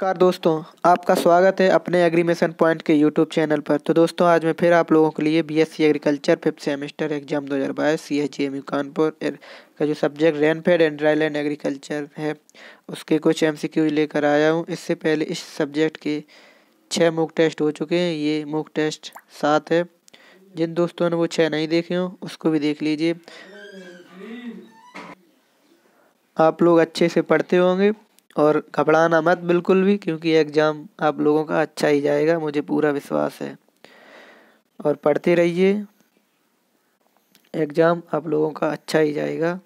नमस्कार दोस्तों आपका स्वागत है अपने एग्रीमेशन पॉइंट के यूट्यूब चैनल पर तो दोस्तों आज मैं फिर आप लोगों के लिए BSc agriculture fifth semester exam 2022 हज़ार बाईस सी एच एम कानपुर का जो subject rainfed and dryland agriculture है उसके कुछ एम सी क्यू लेकर आया हूँ इससे पहले इस सब्जेक्ट के छः मूक टेस्ट हो चुके हैं ये मूक टेस्ट सात है जिन दोस्तों ने वो छः नहीं देखे हों उसको भी देख लीजिए आप लोग अच्छे से पढ़ते होंगे और घबराना मत बिल्कुल भी क्योंकि एग्ज़ाम आप लोगों का अच्छा ही जाएगा मुझे पूरा विश्वास है और पढ़ते रहिए एग्ज़ाम आप लोगों का अच्छा ही जाएगा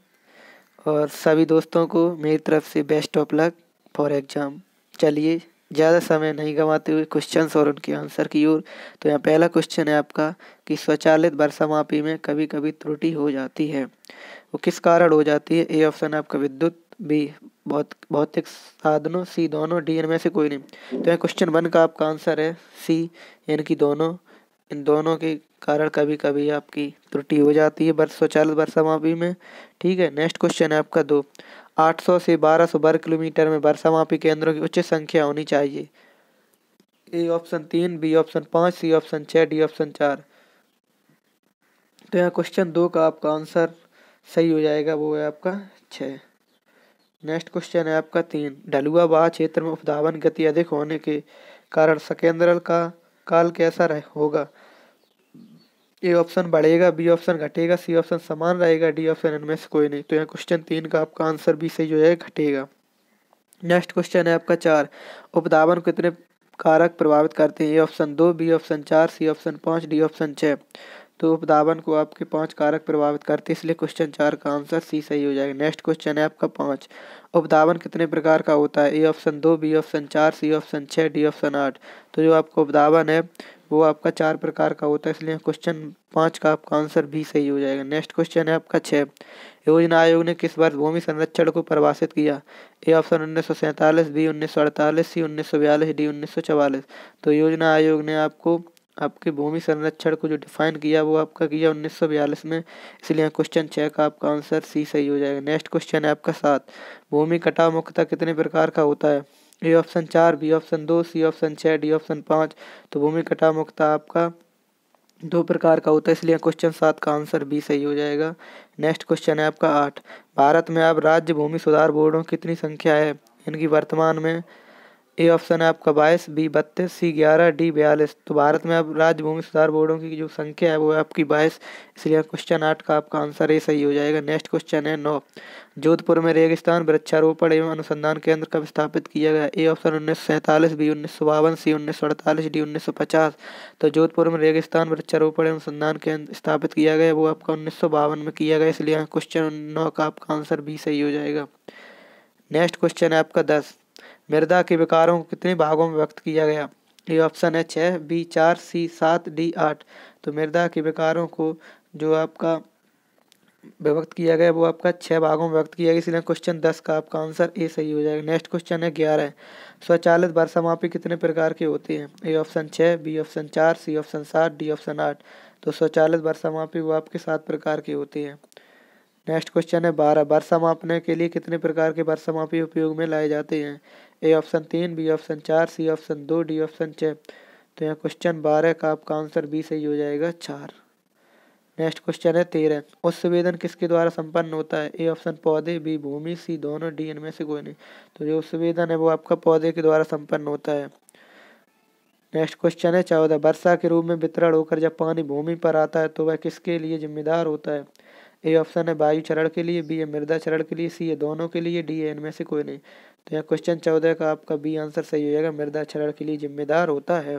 और सभी दोस्तों को मेरी तरफ से best of luck for exam चलिए ज़्यादा समय नहीं गंवाते हुए क्वेश्चंस और उनके आंसर की ओर तो यहाँ पहला क्वेश्चन है आपका कि स्वचालित मापी में कभी कभी त्रुटि हो जाती है वो किस कारण हो जाती है ए ऑप्शन आपका विद्युत बी बहुत भौतिक साधनों सी दोनों डी इनमें से कोई नहीं तो यह क्वेश्चन वन का आपका आंसर है सी इनकी दोनों इन दोनों के कारण कभी कभी आपकी त्रुटि हो जाती है वर्ष स्वचालित वर्षामापी में ठीक है नेक्स्ट क्वेश्चन है आपका दो 800 से 1200 वर्ग किलोमीटर में वर्षामापी केंद्रों की उच्च संख्या होनी चाहिए ए ऑप्शन तीन बी ऑप्शन पाँच सी ऑप्शन छः डी ऑप्शन चार तो यहाँ क्वेश्चन दो का आपका आंसर सही हो जाएगा वो है आपका छः नेक्स्ट क्वेश्चन है आपका तीन ढलुआ बाह क्षेत्र में उपधावन गति अधिक होने के कारण सकेंद्रल का काल कैसा रह होगा ए ऑप्शन बढ़ेगा बी ऑप्शन घटेगा सी ऑप्शन समान रहेगा डी ऑप्शन इनमें से कोई नहीं तो यहाँ क्वेश्चन तीन का आपका आंसर भी से जो है घटेगा नेक्स्ट क्वेश्चन है आपका चार उपधावन कितने कारक प्रभावित करते हैं ए ऑप्शन दो बी ऑप्शन चार सी ऑप्शन पाँच डी ऑप्शन छः तो उपदावन को आपके पांच कारक प्रभावित करते हैं इसलिए क्वेश्चन चार का आंसर सी सही हो जाएगा नेक्स्ट क्वेश्चन है आपका पांच उपदावन कितने प्रकार का होता है ए ऑप्शन दो बी ऑप्शन चार सी ऑप्शन छः डी ऑप्शन आठ तो जो आपका उपदावन है वो आपका चार प्रकार का होता है इसलिए क्वेश्चन पाँच का आपका आंसर भी सही हो जाएगा नेक्स्ट क्वेश्चन है आपका छः योजना आयोग ने किस वर्ष भूमि संरक्षण को परिभाषित किया ए ऑप्शन उन्नीस सौ सैंतालीस बी उन्नीस सौ अड़तालीस सी उन्नीस सौ बयालीस डी उन्नीस सौ चवालीस तो योजना आयोग ने आपको आपके भूमि संरक्षण को जो डिफाइन किया वो आपका किया उन्नीस में इसलिए क्वेश्चन छः का आपका आंसर सी सही हो जाएगा नेक्स्ट क्वेश्चन है आपका सात भूमि कटाव मुख्यतः कितने प्रकार का होता है ए ऑप्शन चार बी ऑप्शन दो सी ऑप्शन छः डी ऑप्शन पाँच तो भूमि कटाव मुख्यतः आपका दो प्रकार का होता है इसलिए क्वेश्चन सात का आंसर बी सही हो जाएगा नेक्स्ट क्वेश्चन है आपका आठ भारत में अब राज्य भूमि सुधार बोर्डों कितनी संख्या है इनकी वर्तमान में ए ऑप्शन है आपका बाईस बी बत्तीस सी ग्यारह डी बयालीस तो भारत में अब राज्य भूमि सुधार बोर्डों की जो संख्या है वो है आपकी बाईस इसलिए क्वेश्चन आठ का आपका आंसर ए सही हो जाएगा नेक्स्ट क्वेश्चन है नौ जोधपुर में रेगिस्तान वृक्षारोपण एवं अनुसंधान केंद्र कब स्थापित किया गया ए ऑप्शन उन्नीस सौ सैंतालीस बी उन्नीस सौ बावन सी उन्नीस सौ अड़तालीस डी उन्नीस सौ पचास तो जोधपुर में रेगिस्तान वृक्षारोपण एवं अनुसंधान केंद्र स्थापित किया गया वो आपका उन्नीस सौ बावन में किया गया इसलिए क्वेश्चन नौ का आपका आंसर बी सही हो जाएगा नेक्स्ट क्वेश्चन है आपका दस मृदा के विकारों को कितने भागों में व्यक्त किया गया ये ऑप्शन है छः बी चार सी सात डी आठ तो मृदा के विकारों को जो आपका विभक्त किया गया वो आपका छः भागों में व्यक्त किया गया इसलिए क्वेश्चन दस का आपका आंसर ए सही हो जाएगा नेक्स्ट क्वेश्चन है ग्यारह स्वचालित वर्षा मापी कितने प्रकार के होते हैं ए ऑप्शन छः बी ऑप्शन चार सी ऑप्शन सात डी ऑप्शन आठ तो स्वचालित वर्षा मापी वो आपके सात प्रकार के होते हैं नेक्स्ट क्वेश्चन है बारह वर्षा मापने के लिए कितने प्रकार के वर्षा मापी उपयोग में लाए जाते हैं ए ऑप्शन तीन बी ऑप्शन चार सी ऑप्शन दो डी ऑप्शन छः तो यहाँ क्वेश्चन बारह का आपका आंसर बी सही हो जाएगा चार नेक्स्ट क्वेश्चन है तेरह उस संवेदन किसके द्वारा संपन्न होता है ए ऑप्शन पौधे बी भूमि सी दोनों डी इनमें से कोई नहीं तो जो संवेदन है वो आपका पौधे के द्वारा संपन्न होता है नेक्स्ट क्वेश्चन है चौदह वर्षा के रूप में वितरण होकर जब पानी भूमि पर आता है तो वह किसके लिए जिम्मेदार होता है ए ऑप्शन है वायु चरण के लिए बी है मृदा चरण के लिए सी है दोनों के लिए डी है इनमें से कोई नहीं तो यहाँ क्वेश्चन चौदह का आपका बी आंसर सही हो जाएगा मृदा चरण के लिए जिम्मेदार होता है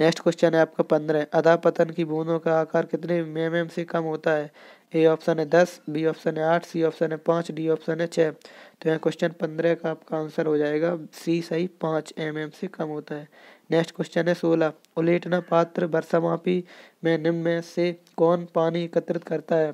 नेक्स्ट क्वेश्चन है आपका पंद्रह अधापतन की बूंदों का आकार कितने एम एम से कम होता है ए ऑप्शन है दस बी ऑप्शन है आठ सी ऑप्शन है पाँच डी ऑप्शन है छः तो यहाँ क्वेश्चन पंद्रह का आपका आंसर हो जाएगा सी सही पाँच एम एम से कम होता है नेक्स्ट क्वेश्चन है सोलह उलेटना पात्र वर्षामापी में निम्न में से कौन पानी एकत्रित करता है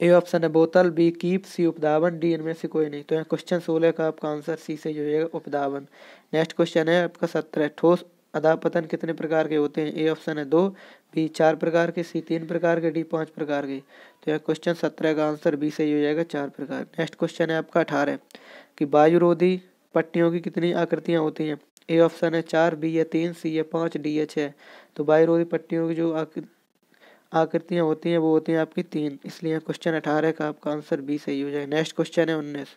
ए ऑप्शन है बोतल बी कीप सी उपदावन डी इनमें से कोई नहीं तो यहाँ क्वेश्चन सोलह का तो आपका आंसर सी से जो है उपदावन नेक्स्ट क्वेश्चन है आपका सत्रह ठोस अदापतन कितने प्रकार के होते हैं ए ऑप्शन है दो बी चार प्रकार के सी तीन प्रकार के डी पाँच प्रकार के तो यह क्वेश्चन सत्रह का आंसर बी से ही हो जाएगा चार प्रकार नेक्स्ट क्वेश्चन है आपका अठारह कि वायुरोधी पट्टियों की कितनी आकृतियां होती हैं ए ऑप्शन है चार बी है तीन सी है पाँच डी है छः तो वायुरोधी पट्टियों की जो आकृतियाँ होती हैं वो होती हैं आपकी तीन इसलिए क्वेश्चन अठारह का आपका आंसर बी सही हो जाएगा नेक्स्ट क्वेश्चन है उन्नीस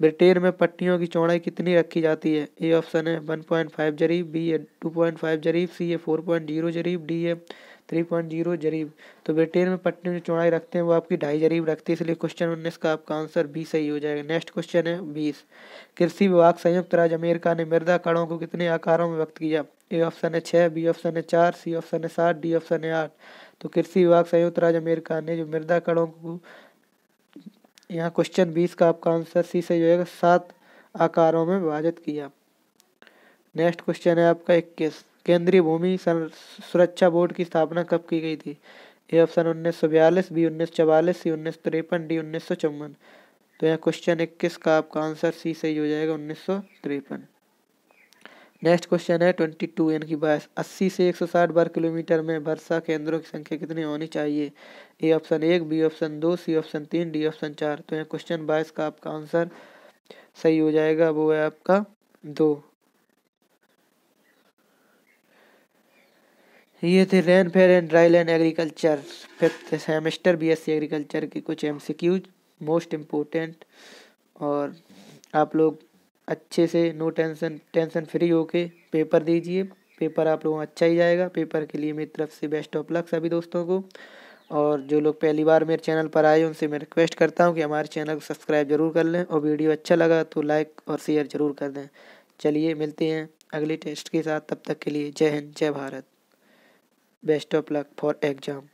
ब्रिटेन में पट्टियों की चौड़ाई कितनी रखी जाती है ए ऑप्शन है वन पॉइंट फाइव जरीब बी है टू पॉइंट फाइव जरीब सी है फोर पॉइंट जीरो जरीब डी है थ्री पॉइंट जीरो जरीब तो ब्रिटेन में पट्टियों की चौड़ाई रखते हैं वो आपकी ढाई जरीब रखती है इसलिए क्वेश्चन उन्नीस का आपका आंसर बी सही हो जाएगा नेक्स्ट क्वेश्चन है बीस कृषि विभाग संयुक्त राज्य अमेरिका ने मृदा कणों को कितने आकारों में व्यक्त किया ए ऑप्शन है छः बी ऑप्शन है चार सी ऑप्शन है सात डी ऑप्शन है आठ तो कृषि विभाग संयुक्त राज्य अमेरिका ने जो मृदा कणों को यहाँ क्वेश्चन बीस का आपका आंसर सी से जो है सात आकारों में विभाजित किया नेक्स्ट क्वेश्चन है आपका इक्कीस केंद्रीय भूमि सुरक्षा बोर्ड की स्थापना कब की गई थी ए ऑप्शन उन्नीस सौ बयालीस बी उन्नीस सौ चवालीस सी उन्नीस तिरपन डी उन्नीस सौ चौवन तो यहाँ क्वेश्चन इक्कीस का आपका आंसर सी सही हो जाएगा उन्नीस सौ तिरपन नेक्स्ट क्वेश्चन है ट्वेंटी टू यानी कि बाईस अस्सी से एक सौ साठ वर्ग किलोमीटर में वर्षा केंद्रों की संख्या कितनी होनी चाहिए ए ऑप्शन एक बी ऑप्शन दो सी ऑप्शन तीन डी ऑप्शन चार तो यहाँ क्वेश्चन बाईस का आपका आंसर सही हो जाएगा वो है आपका दो ये थे rainfed and dry land agriculture fifth semester BSc agriculture के कुछ एमसीक्यूज मोस्ट इम्पोर्टेंट और आप लोग अच्छे से नो टेंशन टेंशन फ्री होके पेपर दीजिए पेपर आप लोगों अच्छा ही जाएगा पेपर के लिए मेरी तरफ से बेस्ट ऑफ लक सभी दोस्तों को और जो लोग पहली बार मेरे चैनल पर आए उनसे मैं रिक्वेस्ट करता हूँ कि हमारे चैनल को सब्सक्राइब जरूर कर लें और वीडियो अच्छा लगा तो लाइक और शेयर जरूर कर दें चलिए मिलते हैं अगले टेस्ट के साथ तब तक के लिए जय हिंद जय Bharat best of luck for exam